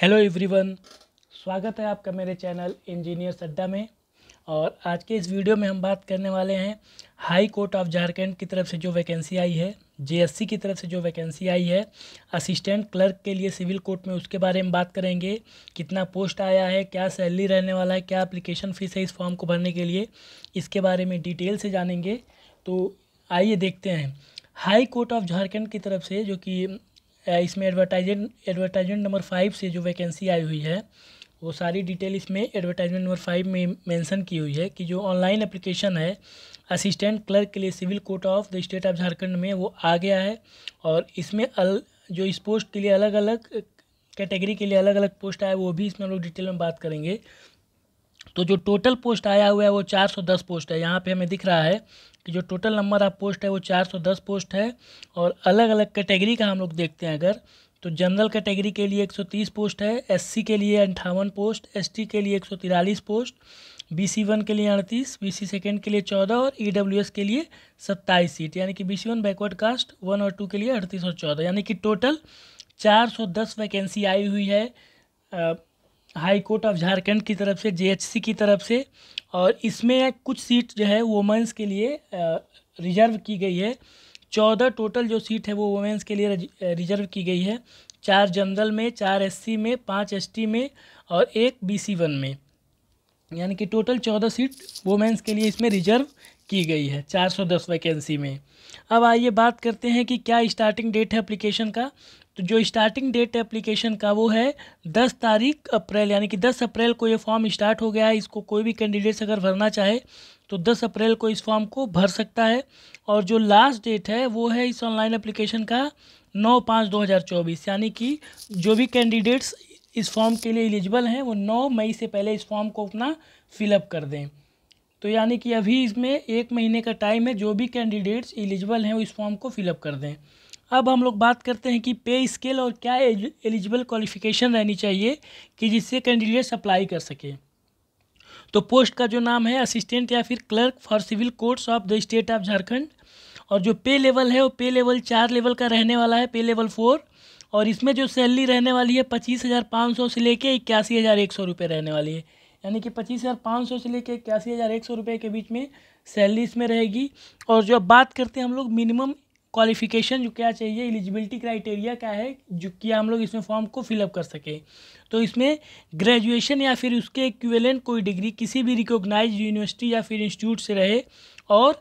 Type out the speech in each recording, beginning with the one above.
hello everyone स्वागत है आपका मेरे चैनल इंजीनियर अड्डा में और आज के इस वीडियो में हम बात करने वाले हैं हाई कोर्ट ऑफ झारखंड की तरफ से जो वैकेंसी आई है जेएससी की तरफ से जो वैकेंसी आई है असिस्टेंट क्लर्क के लिए सिविल कोर्ट में उसके बारे में बात करेंगे कितना पोस्ट आया है क्या सैलरी रहने वाला है क्या अप्लीकेशन फ़ीस है इस फॉर्म को भरने के लिए इसके बारे में डिटेल से जानेंगे तो आइए देखते हैं हाई कोर्ट ऑफ झारखंड की तरफ से जो कि इसमें एडवर्टाइजमेंट एडवर्टाइजमेंट नंबर फाइव से जो वैकेंसी आई हुई है वो सारी डिटेल इसमें एडवर्टाइजमेंट नंबर फाइव में मेंशन की हुई है कि जो ऑनलाइन एप्लीकेशन है असिस्टेंट क्लर्क के लिए civil court of the state of Jharkhand में वो आ गया है और इसमें अल जो इस पोस्ट के लिए अलग अलग कैटेगरी के लिए अलग अलग पोस्ट आया वो भी इसमें हम लोग डिटेल में बात करेंगे तो जो टोटल पोस्ट आया हुआ है वो चार सौ दस पोस्ट है यहाँ पे हमें दिख रहा है कि जो टोटल नंबर ऑफ पोस्ट है वो 410 पोस्ट है और अलग अलग कैटेगरी का हम लोग देखते हैं अगर तो जनरल कैटेगरी के लिए 130 पोस्ट है एससी के लिए अंठावन पोस्ट एसटी के लिए एक पोस्ट बी सी वन के लिए अड़तीस बी सी सेकेंड के लिए चौदह और ई डब्ल्यू एस के लिए सत्ताईस सीट यानी कि B C one backward caste one और टू के लिए अड़तीस और चौदह यानी कि टोटल चार सौ दस वैकेंसी आई हुई है हाई कोर्ट ऑफ झारखंड की तरफ से जेएचसी की तरफ से और इसमें कुछ सीट जो है वोमेंस के लिए रिजर्व की गई है चौदह टोटल जो सीट है वो वोमेंस के लिए रिजर्व की गई है चार जनरल में चार एससी में पाँच एसटी में और एक बीसी वन में यानी कि टोटल चौदह सीट वोमेंस के लिए इसमें रिजर्व की गई है चार सौ दस वैकेंसी में अब आइए बात करते हैं कि क्या स्टार्टिंग डेट है अप्लीकेशन का तो जो स्टार्टिंग डेट है एप्लीकेशन का वो है दस तारीख अप्रैल यानी कि दस अप्रैल को ये फॉर्म स्टार्ट हो गया है इसको कोई भी कैंडिडेट्स अगर भरना चाहे तो दस अप्रैल को इस फॉर्म को भर सकता है और जो लास्ट डेट है वो है इस ऑनलाइन एप्लीकेशन का नौ पाँच दो हज़ार चौबीस यानी कि जो भी कैंडिडेट्स इस फॉर्म के लिए एलिजिबल हैं वो नौ मई से पहले इस फॉर्म को अपना फिलअप कर दें तो यानी कि अभी इसमें एक महीने का टाइम है जो भी कैंडिडेट्स एलिजिबल हैं वो इस फॉर्म को फिलअप कर दें अब हम लोग बात करते हैं कि पे स्केल और क्या एलिजिबल क्वालिफिकेशन रहनी चाहिए कि जिससे कैंडिडेट्स अप्लाई कर सकें तो पोस्ट का जो नाम है असिस्टेंट या फिर clerk for civil courts of the state of Jharkhand और जो पे लेवल है वो पे लेवल चार लेवल का रहने वाला है पे लेवल फोर और इसमें जो सैलरी रहने वाली है पच्चीस हज़ार पाँच सौ से लेके इक्यासी हज़ार एक सौ रुपये रहने वाली है यानी कि पच्चीस हज़ार पाँच सौ से लेके इक्यासी हज़ार एक सौ रुपये के बीच में सैलरी इसमें रहेगी और जो अब बात करते हैं हम लोग मिनिमम क्वालिफिकेशन जो क्या चाहिए एलिजिबिलिटी क्राइटेरिया क्या है जो कि हम लोग इसमें फॉर्म को फिलअप कर सकें तो इसमें ग्रेजुएशन या फिर उसके इक्विवेलेंट कोई डिग्री किसी भी रिकोगनाइज यूनिवर्सिटी या फिर इंस्टीट्यूट से रहे और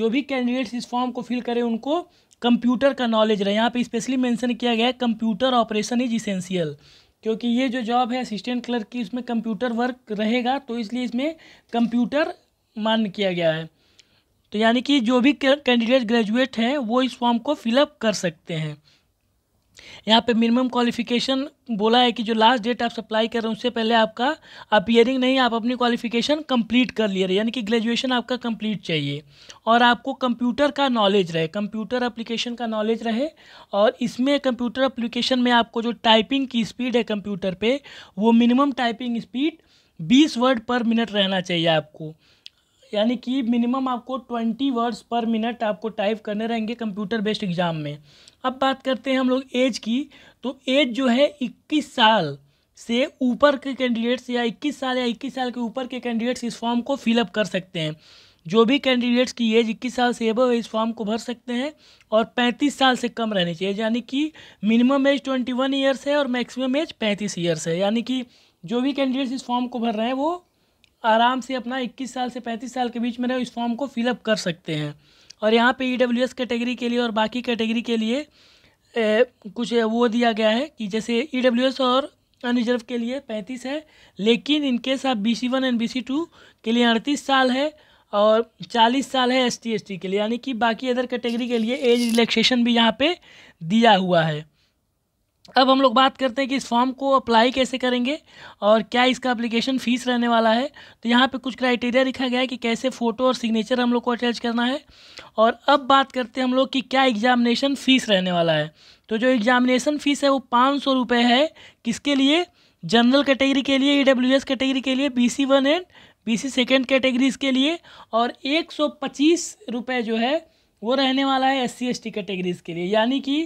जो भी कैंडिडेट्स इस फॉर्म को फिल करें उनको कंप्यूटर का नॉलेज रहे यहाँ पे स्पेशली मेंशन किया गया है कंप्यूटर ऑपरेशन इज इसेंशियल क्योंकि ये जो जॉब है असिस्टेंट क्लर्क की उसमें कंप्यूटर वर्क रहेगा तो इसलिए इसमें कंप्यूटर मान्य किया गया है तो यानी कि जो भी कैंडिडेट ग्रेजुएट हैं वो इस फॉर्म को फिलअप कर सकते हैं यहाँ पे मिनिमम क्वालिफिकेशन बोला है कि जो लास्ट डेट आप सप्लाई कर रहे हैं उससे पहले आपका अपियरिंग नहीं आप अपनी क्वालिफिकेशन कंप्लीट कर लिए रहे यानी कि ग्रेजुएशन आपका कंप्लीट चाहिए और आपको कंप्यूटर का नॉलेज रहे कंप्यूटर एप्लीकेशन का नॉलेज रहे और इसमें कंप्यूटर एप्लीकेशन में आपको जो टाइपिंग की स्पीड है कंप्यूटर पर वो मिनिमम टाइपिंग स्पीड बीस वर्ड पर मिनट रहना चाहिए आपको यानी कि मिनिमम आपको ट्वेंटी वर्ड्स पर मिनट आपको टाइप करने रहेंगे कंप्यूटर बेस्ड एग्ज़ाम में अब बात करते हैं हम लोग एज की तो एज जो है इक्कीस साल से ऊपर के कैंडिडेट्स या 21 साल या 21 साल के ऊपर के कैंडिडेट्स इस फॉर्म को फिलअप कर सकते हैं जो भी कैंडिडेट्स की एज 21 साल से एबव इस फॉर्म को भर सकते हैं और 35 साल से कम रहनी चाहिए यानी कि मिनिमम एज 21 ईयर्स है और मैक्सिमम एज 35 ईयर्स है यानी कि जो भी कैंडिडेट्स इस फॉर्म को भर रहे हैं वो आराम से अपना 21 साल से 35 साल के बीच में इस फॉर्म को फिलअप कर सकते हैं और यहाँ पे ई e कैटेगरी के लिए और बाकी कैटेगरी के लिए ए, कुछ वो दिया गया है कि जैसे ई e और अनरिजर्व के लिए पैंतीस है लेकिन इनकेस आप B C one and B C two के लिए अड़तीस साल है और चालीस साल है एस टी के लिए यानी कि बाकी अदर कैटेगरी के लिए एज रिलैक्सेशन भी यहाँ पे दिया हुआ है अब हम लोग बात करते हैं कि इस फॉर्म को अप्लाई कैसे करेंगे और क्या इसका अप्लीकेशन फ़ीस रहने वाला है तो यहाँ पे कुछ क्राइटेरिया लिखा गया है कि कैसे फ़ोटो और सिग्नेचर हम लोग को अटैच करना है और अब बात करते हैं हम लोग कि क्या एग्ज़ामिनेशन फ़ीस रहने वाला है तो जो एग्ज़ामिनेशन फ़ीस है वो पाँच सौ है किसके लिए जनरल कैटेगरी के लिए ई कैटेगरी के लिए B C one and B C second categories के लिए और एक सौ पच्चीस रुपये जो है वो रहने वाला है S C S T categories के लिए यानी कि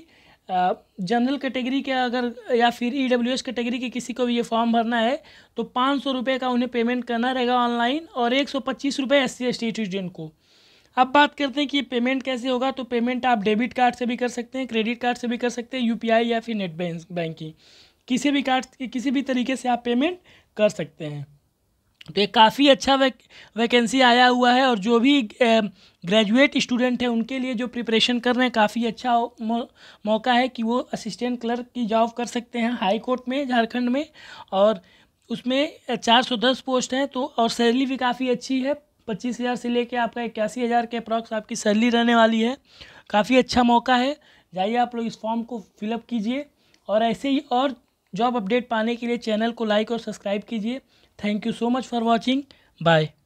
जनरल कैटेगरी के अगर या फिर ई डब्ल्यू एस कैटेगरी के किसी को भी ये फॉर्म भरना है तो पाँच सौ रुपये का उन्हें पेमेंट करना रहेगा ऑनलाइन और एक सौ पच्चीस रुपये S C S T student को अब बात करते हैं कि पेमेंट कैसे होगा तो पेमेंट आप डेबिट कार्ड से भी कर सकते हैं क्रेडिट कार्ड से भी कर सकते हैं यूपीआई या फिर नेट बैंकिंग किसी भी कार्ड किसी भी तरीके से आप पेमेंट कर सकते हैं तो ये काफ़ी अच्छा वैक, वैकेंसी आया हुआ है और जो भी ग्रेजुएट स्टूडेंट हैं उनके लिए जो प्रिपरेशन कर रहे हैं काफ़ी अच्छा मौ, मौका है कि वो असिस्टेंट क्लर्क की जॉब कर सकते हैं हाई कोर्ट में झारखंड में और उसमें चार सौ दस पोस्ट हैं तो और सैलरी भी काफ़ी अच्छी है पच्चीस हज़ार से लेके आपका इक्यासी हज़ार के अप्रॉक्स आपकी सैलरी रहने वाली है काफ़ी अच्छा मौका है जाइए आप लोग इस फॉर्म को फिलअप कीजिए और ऐसे ही और जॉब अपडेट पाने के लिए चैनल को लाइक और सब्सक्राइब कीजिए thank you so much for watching bye